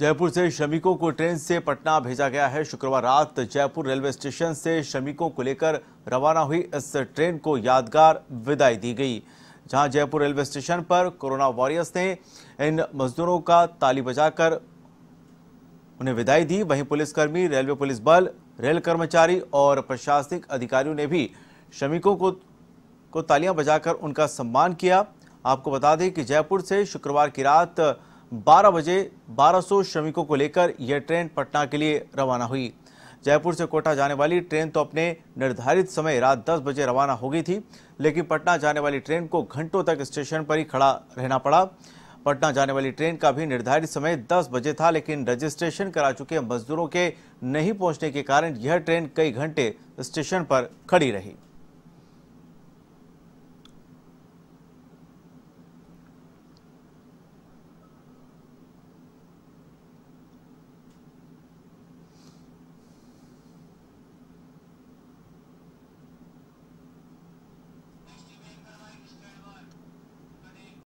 जयपुर से श्रमिकों को ट्रेन से पटना भेजा गया है शुक्रवार रात जयपुर रेलवे स्टेशन से श्रमिकों को लेकर रवाना हुई इस ट्रेन को यादगार विदाई दी गई जहां जयपुर रेलवे स्टेशन पर कोरोना वॉरियर्स ने इन मजदूरों का ताली बजाकर उन्हें विदाई दी वहीं पुलिसकर्मी रेलवे पुलिस बल रेल कर्मचारी और प्रशासनिक अधिकारियों ने भी श्रमिकों को को तालियां बजाकर उनका सम्मान किया आपको बता दें कि जयपुर से शुक्रवार की रात 12 बजे 1200 श्रमिकों को लेकर यह ट्रेन पटना के लिए रवाना हुई जयपुर से कोटा जाने वाली ट्रेन तो अपने निर्धारित समय रात 10 बजे रवाना हो गई थी लेकिन पटना जाने वाली ट्रेन को घंटों तक स्टेशन पर ही खड़ा रहना पड़ा पटना जाने वाली ट्रेन का भी निर्धारित समय 10 बजे था लेकिन रजिस्ट्रेशन करा चुके मजदूरों के नहीं पहुंचने के कारण यह ट्रेन कई घंटे स्टेशन पर खड़ी रही